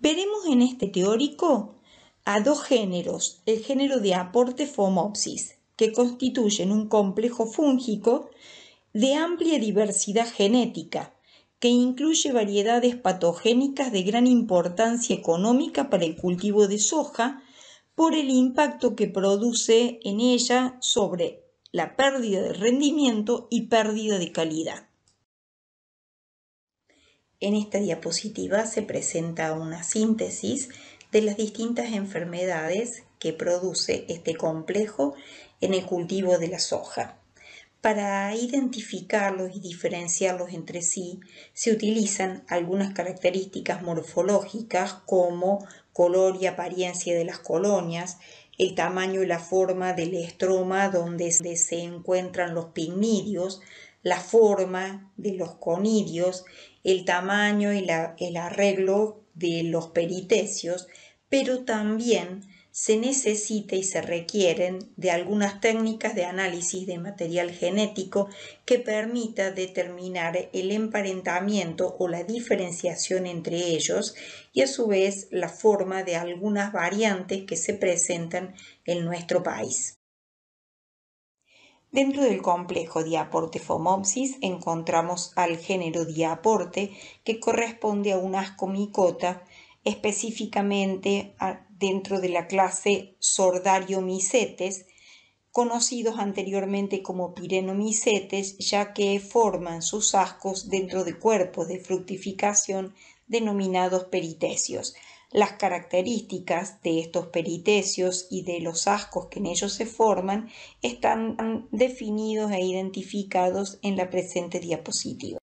Veremos en este teórico a dos géneros, el género de aporte FOMOPSIS, que constituyen un complejo fúngico de amplia diversidad genética, que incluye variedades patogénicas de gran importancia económica para el cultivo de soja, por el impacto que produce en ella sobre la pérdida de rendimiento y pérdida de calidad. En esta diapositiva se presenta una síntesis de las distintas enfermedades que produce este complejo en el cultivo de la soja. Para identificarlos y diferenciarlos entre sí, se utilizan algunas características morfológicas como color y apariencia de las colonias, el tamaño y la forma del estroma donde se encuentran los pigmidios, la forma de los conidios, el tamaño y el arreglo de los peritecios, pero también se necesita y se requieren de algunas técnicas de análisis de material genético que permita determinar el emparentamiento o la diferenciación entre ellos y a su vez la forma de algunas variantes que se presentan en nuestro país. Dentro del complejo Diaporte-Fomopsis encontramos al género Diaporte, que corresponde a un ascomicota, específicamente dentro de la clase Sordariomycetes, conocidos anteriormente como pirenomicetes, ya que forman sus ascos dentro de cuerpos de fructificación denominados peritecios. Las características de estos peritecios y de los ascos que en ellos se forman están definidos e identificados en la presente diapositiva.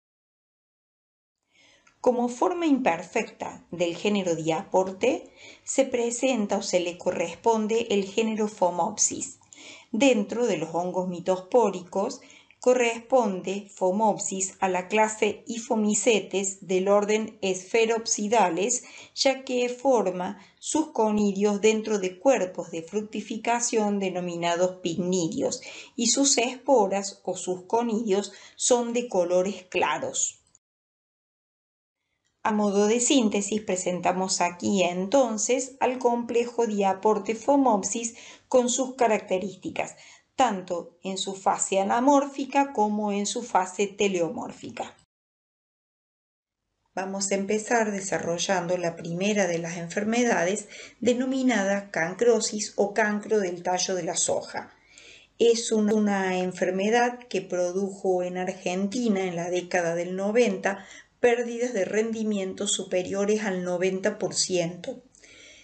Como forma imperfecta del género diaporte, se presenta o se le corresponde el género Fomopsis. Dentro de los hongos mitospóricos, corresponde Fomopsis a la clase Ifomicetes del orden Esferopsidales, ya que forma sus conidios dentro de cuerpos de fructificación denominados pignidios, y sus esporas o sus conidios son de colores claros. A modo de síntesis presentamos aquí entonces al complejo diaporte Fomopsis con sus características tanto en su fase anamórfica como en su fase teleomórfica. Vamos a empezar desarrollando la primera de las enfermedades denominada cancrosis o cancro del tallo de la soja. Es una, una enfermedad que produjo en Argentina en la década del 90 pérdidas de rendimiento superiores al 90%.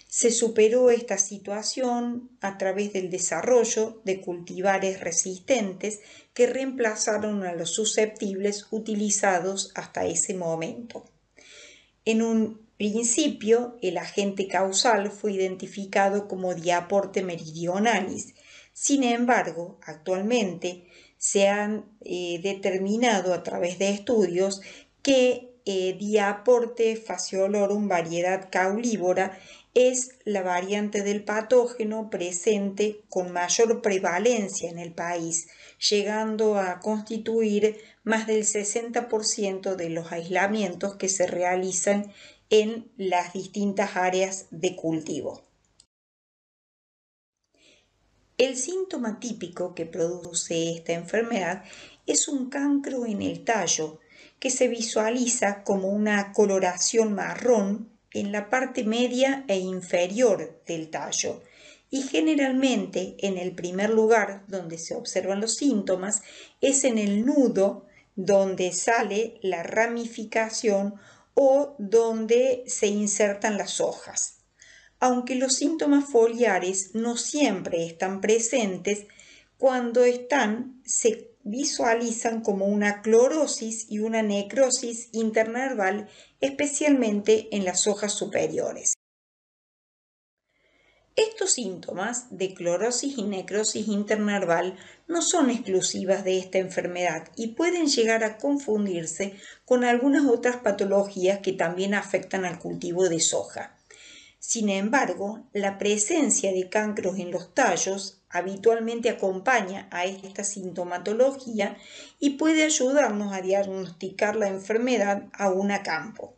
Se superó esta situación a través del desarrollo de cultivares resistentes que reemplazaron a los susceptibles utilizados hasta ese momento. En un principio, el agente causal fue identificado como diaporte meridionalis. Sin embargo, actualmente se han eh, determinado a través de estudios que eh, diaporte faciolorum variedad caulívora es la variante del patógeno presente con mayor prevalencia en el país, llegando a constituir más del 60% de los aislamientos que se realizan en las distintas áreas de cultivo. El síntoma típico que produce esta enfermedad es un cancro en el tallo, que se visualiza como una coloración marrón en la parte media e inferior del tallo y generalmente en el primer lugar donde se observan los síntomas es en el nudo donde sale la ramificación o donde se insertan las hojas. Aunque los síntomas foliares no siempre están presentes, cuando están se visualizan como una clorosis y una necrosis internerval, especialmente en las hojas superiores. Estos síntomas de clorosis y necrosis internerval no son exclusivas de esta enfermedad y pueden llegar a confundirse con algunas otras patologías que también afectan al cultivo de soja. Sin embargo, la presencia de cancros en los tallos habitualmente acompaña a esta sintomatología y puede ayudarnos a diagnosticar la enfermedad aún a campo.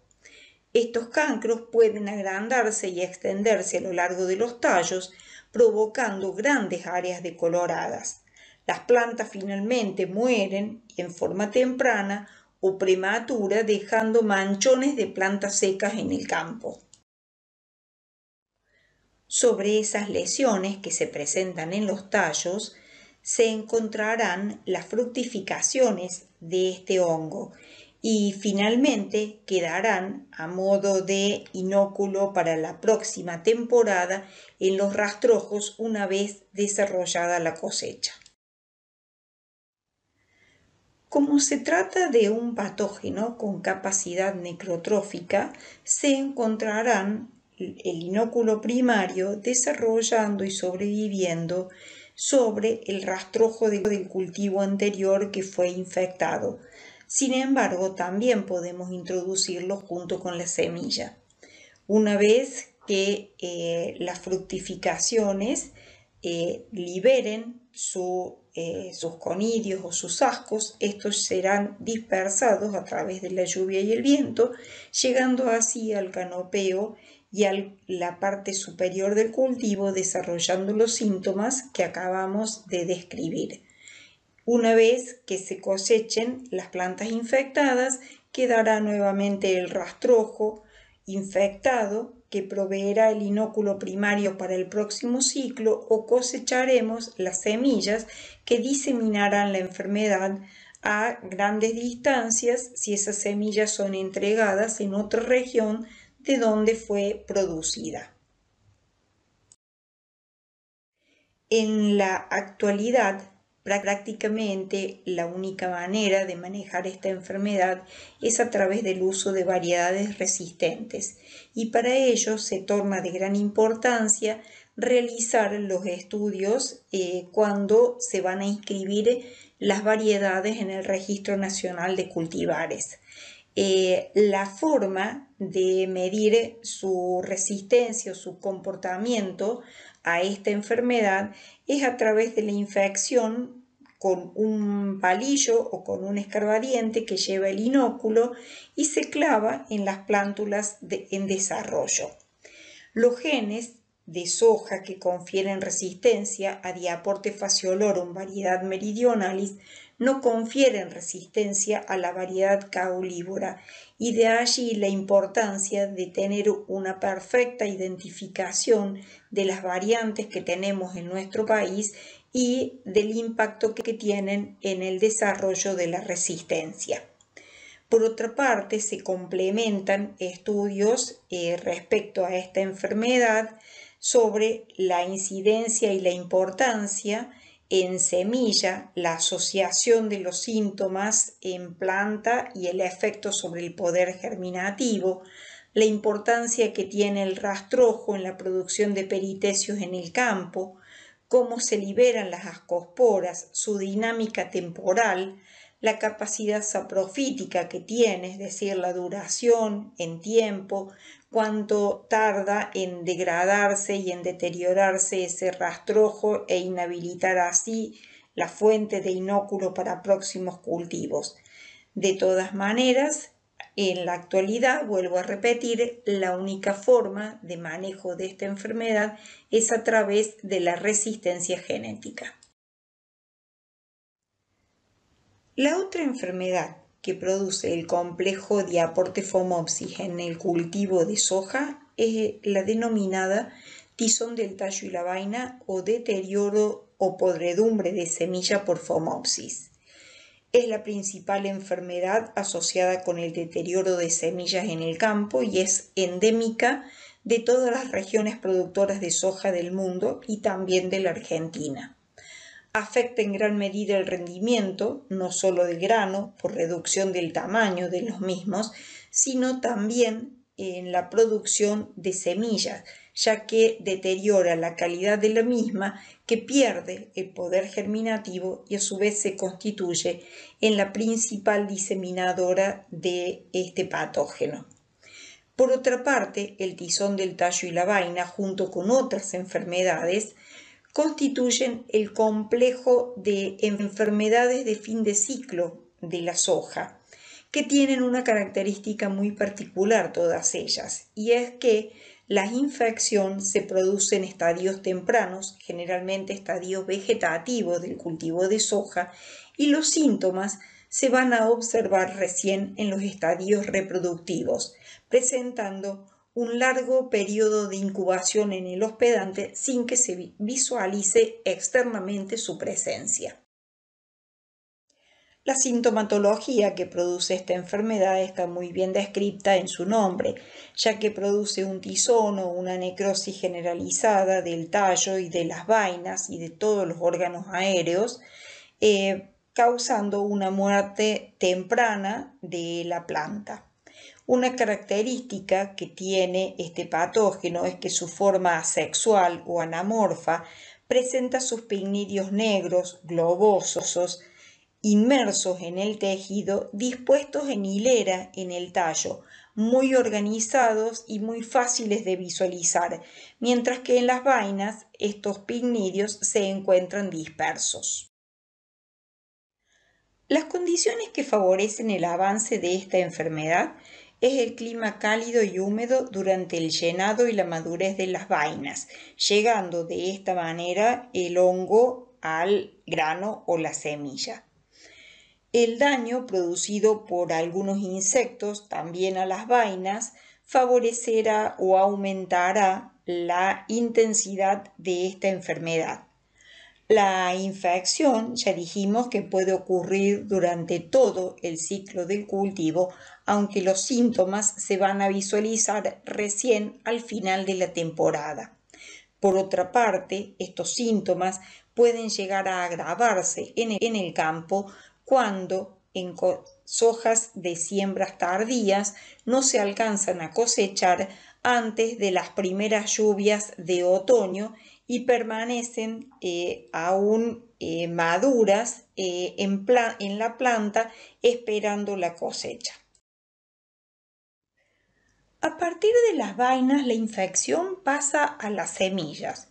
Estos cancros pueden agrandarse y extenderse a lo largo de los tallos, provocando grandes áreas decoloradas. Las plantas finalmente mueren en forma temprana o prematura, dejando manchones de plantas secas en el campo sobre esas lesiones que se presentan en los tallos, se encontrarán las fructificaciones de este hongo y finalmente quedarán a modo de inóculo para la próxima temporada en los rastrojos una vez desarrollada la cosecha. Como se trata de un patógeno con capacidad necrotrófica, se encontrarán el inóculo primario desarrollando y sobreviviendo sobre el rastrojo del cultivo anterior que fue infectado. Sin embargo, también podemos introducirlo junto con la semilla. Una vez que eh, las fructificaciones eh, liberen eh, sus conidios o sus ascos, estos serán dispersados a través de la lluvia y el viento, llegando así al canopeo y a la parte superior del cultivo desarrollando los síntomas que acabamos de describir. Una vez que se cosechen las plantas infectadas, quedará nuevamente el rastrojo infectado que proveerá el inóculo primario para el próximo ciclo o cosecharemos las semillas que diseminarán la enfermedad a grandes distancias si esas semillas son entregadas en otra región de dónde fue producida. En la actualidad, prácticamente la única manera de manejar esta enfermedad es a través del uso de variedades resistentes y para ello se torna de gran importancia realizar los estudios eh, cuando se van a inscribir las variedades en el Registro Nacional de Cultivares. Eh, la forma de medir su resistencia o su comportamiento a esta enfermedad es a través de la infección con un palillo o con un escarbadiente que lleva el inóculo y se clava en las plántulas en desarrollo. Los genes de soja que confieren resistencia a Diaporte Faciolorum variedad meridionalis no confieren resistencia a la variedad caulívora y de allí la importancia de tener una perfecta identificación de las variantes que tenemos en nuestro país y del impacto que tienen en el desarrollo de la resistencia. Por otra parte, se complementan estudios eh, respecto a esta enfermedad sobre la incidencia y la importancia en semilla, la asociación de los síntomas en planta y el efecto sobre el poder germinativo, la importancia que tiene el rastrojo en la producción de peritecios en el campo, cómo se liberan las ascosporas, su dinámica temporal, la capacidad saprofítica que tiene, es decir, la duración en tiempo, cuánto tarda en degradarse y en deteriorarse ese rastrojo e inhabilitar así la fuente de inóculo para próximos cultivos. De todas maneras, en la actualidad, vuelvo a repetir, la única forma de manejo de esta enfermedad es a través de la resistencia genética. La otra enfermedad que produce el complejo de aporte fomopsis en el cultivo de soja es la denominada tizón del tallo y la vaina o deterioro o podredumbre de semilla por fomopsis. Es la principal enfermedad asociada con el deterioro de semillas en el campo y es endémica de todas las regiones productoras de soja del mundo y también de la Argentina afecta en gran medida el rendimiento, no solo del grano, por reducción del tamaño de los mismos, sino también en la producción de semillas, ya que deteriora la calidad de la misma, que pierde el poder germinativo y a su vez se constituye en la principal diseminadora de este patógeno. Por otra parte, el tizón del tallo y la vaina, junto con otras enfermedades, constituyen el complejo de enfermedades de fin de ciclo de la soja, que tienen una característica muy particular todas ellas, y es que la infección se produce en estadios tempranos, generalmente estadios vegetativos del cultivo de soja, y los síntomas se van a observar recién en los estadios reproductivos, presentando un largo periodo de incubación en el hospedante sin que se visualice externamente su presencia. La sintomatología que produce esta enfermedad está muy bien descrita en su nombre, ya que produce un o una necrosis generalizada del tallo y de las vainas y de todos los órganos aéreos, eh, causando una muerte temprana de la planta. Una característica que tiene este patógeno es que su forma asexual o anamorfa presenta sus pignidios negros, globosos, inmersos en el tejido, dispuestos en hilera en el tallo, muy organizados y muy fáciles de visualizar, mientras que en las vainas estos pignidios se encuentran dispersos. Las condiciones que favorecen el avance de esta enfermedad es el clima cálido y húmedo durante el llenado y la madurez de las vainas, llegando de esta manera el hongo al grano o la semilla. El daño producido por algunos insectos, también a las vainas, favorecerá o aumentará la intensidad de esta enfermedad. La infección ya dijimos que puede ocurrir durante todo el ciclo del cultivo, aunque los síntomas se van a visualizar recién al final de la temporada. Por otra parte, estos síntomas pueden llegar a agravarse en el campo cuando en sojas de siembras tardías no se alcanzan a cosechar antes de las primeras lluvias de otoño y permanecen eh, aún eh, maduras eh, en, en la planta esperando la cosecha. A partir de las vainas la infección pasa a las semillas.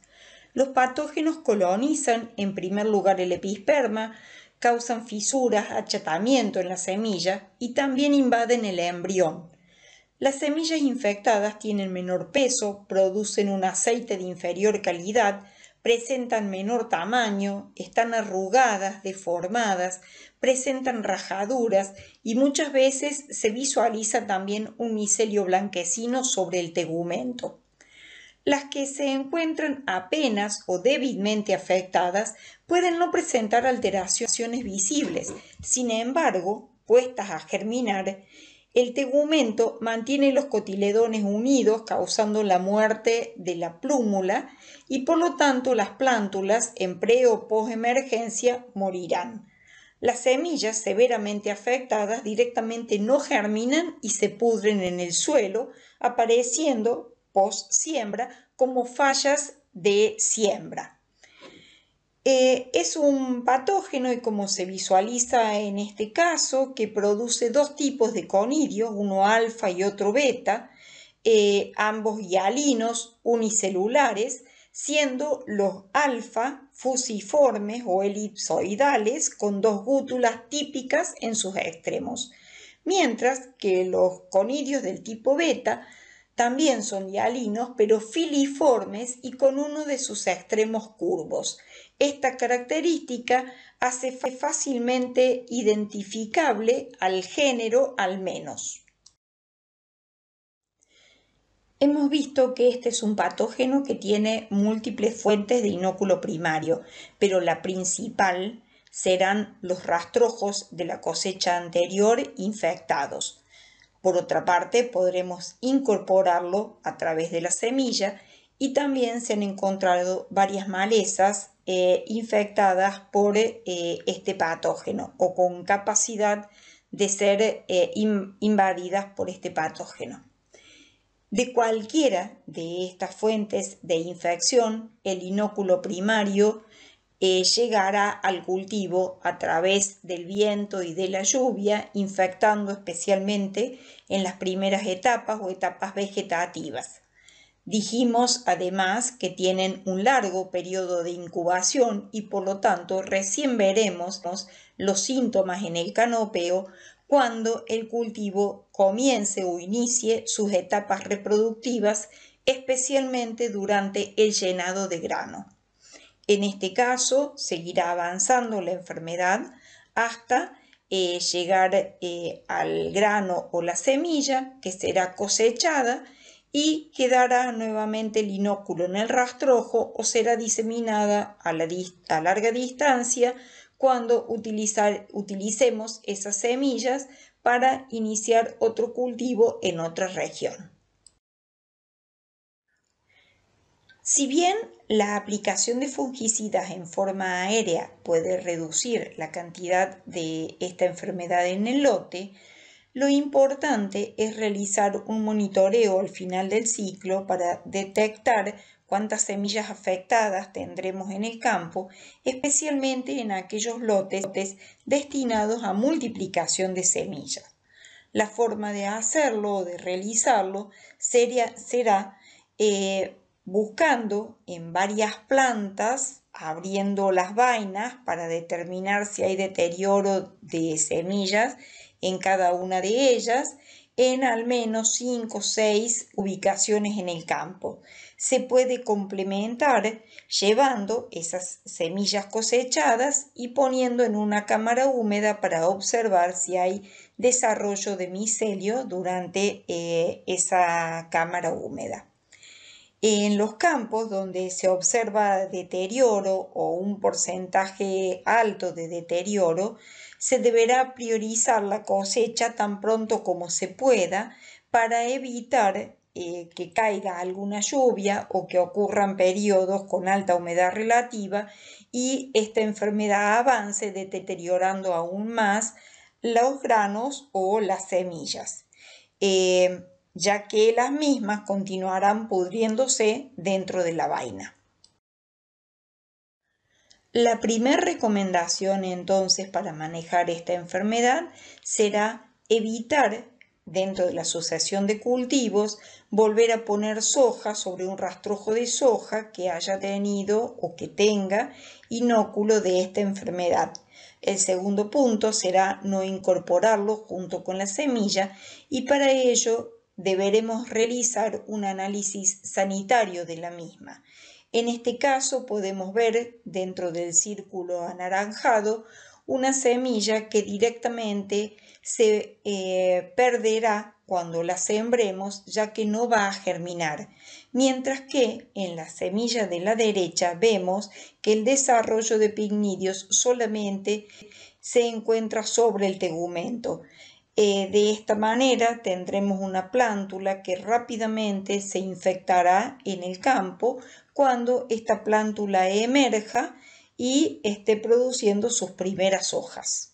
Los patógenos colonizan en primer lugar el episperma, causan fisuras, achatamiento en la semilla y también invaden el embrión. Las semillas infectadas tienen menor peso, producen un aceite de inferior calidad, presentan menor tamaño, están arrugadas, deformadas, presentan rajaduras y muchas veces se visualiza también un micelio blanquecino sobre el tegumento las que se encuentran apenas o débilmente afectadas pueden no presentar alteraciones visibles. Sin embargo, puestas a germinar, el tegumento mantiene los cotiledones unidos, causando la muerte de la plúmula y por lo tanto las plántulas en pre o emergencia morirán. Las semillas severamente afectadas directamente no germinan y se pudren en el suelo, apareciendo post siembra como fallas de siembra. Eh, es un patógeno y como se visualiza en este caso, que produce dos tipos de conidios, uno alfa y otro beta, eh, ambos hialinos unicelulares, siendo los alfa fusiformes o elipsoidales con dos gútulas típicas en sus extremos, mientras que los conidios del tipo beta también son dialinos, pero filiformes y con uno de sus extremos curvos. Esta característica hace fácilmente identificable al género al menos. Hemos visto que este es un patógeno que tiene múltiples fuentes de inóculo primario, pero la principal serán los rastrojos de la cosecha anterior infectados. Por otra parte, podremos incorporarlo a través de la semilla y también se han encontrado varias malezas eh, infectadas por eh, este patógeno o con capacidad de ser eh, invadidas por este patógeno. De cualquiera de estas fuentes de infección, el inóculo primario eh, llegará al cultivo a través del viento y de la lluvia, infectando especialmente en las primeras etapas o etapas vegetativas. Dijimos además que tienen un largo periodo de incubación y por lo tanto recién veremos los síntomas en el canopeo cuando el cultivo comience o inicie sus etapas reproductivas, especialmente durante el llenado de grano. En este caso, seguirá avanzando la enfermedad hasta eh, llegar eh, al grano o la semilla que será cosechada y quedará nuevamente el inóculo en el rastrojo o será diseminada a, la larga distancia cuando utilicemos esas semillas para iniciar otro cultivo en otra región. Si bien la aplicación de fungicidas en forma aérea puede reducir la cantidad de esta enfermedad en el lote. Lo importante es realizar un monitoreo al final del ciclo para detectar cuántas semillas afectadas tendremos en el campo, especialmente en aquellos lotes destinados a multiplicación de semillas. La forma de hacerlo o de realizarlo sería, será eh, buscando en varias plantas, abriendo las vainas para determinar si hay deterioro de semillas en cada una de ellas en al menos 5 o 6 ubicaciones en el campo. Se puede complementar llevando esas semillas cosechadas y poniendo en una cámara húmeda para observar si hay desarrollo de micelio durante eh, esa cámara húmeda. En los campos donde se observa deterioro o un porcentaje alto de deterioro, se deberá priorizar la cosecha tan pronto como se pueda para evitar eh, que caiga alguna lluvia o que ocurran periodos con alta humedad relativa y esta enfermedad avance deteriorando aún más los granos o las semillas. Eh, ya que las mismas continuarán pudriéndose dentro de la vaina. La primera recomendación entonces para manejar esta enfermedad será evitar dentro de la asociación de cultivos volver a poner soja sobre un rastrojo de soja que haya tenido o que tenga inóculo de esta enfermedad. El segundo punto será no incorporarlo junto con la semilla y para ello deberemos realizar un análisis sanitario de la misma. En este caso podemos ver dentro del círculo anaranjado una semilla que directamente se eh, perderá cuando la sembremos ya que no va a germinar, mientras que en la semilla de la derecha vemos que el desarrollo de pignidios solamente se encuentra sobre el tegumento, eh, de esta manera tendremos una plántula que rápidamente se infectará en el campo cuando esta plántula emerja y esté produciendo sus primeras hojas.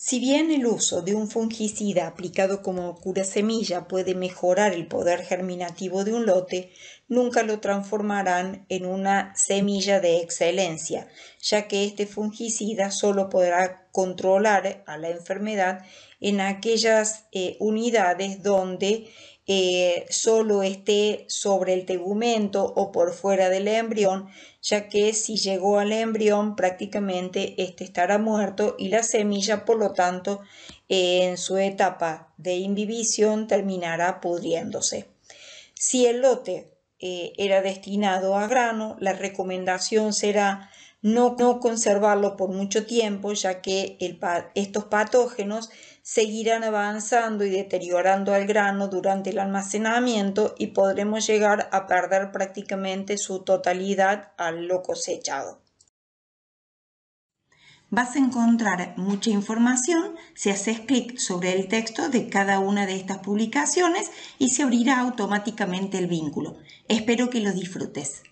Si bien el uso de un fungicida aplicado como cura semilla puede mejorar el poder germinativo de un lote, nunca lo transformarán en una semilla de excelencia, ya que este fungicida solo podrá controlar a la enfermedad en aquellas eh, unidades donde eh, solo esté sobre el tegumento o por fuera del embrión, ya que si llegó al embrión prácticamente este estará muerto y la semilla, por lo tanto, en su etapa de invivición terminará pudriéndose. Si el lote eh, era destinado a grano, la recomendación será no, conservarlo por mucho tiempo, ya que estos patógenos seguirán avanzando y deteriorando al grano durante el almacenamiento y podremos llegar a perder prácticamente su totalidad al lo cosechado. Vas a encontrar mucha información si haces clic sobre el texto de cada una de estas publicaciones y se abrirá automáticamente el vínculo. Espero que lo disfrutes.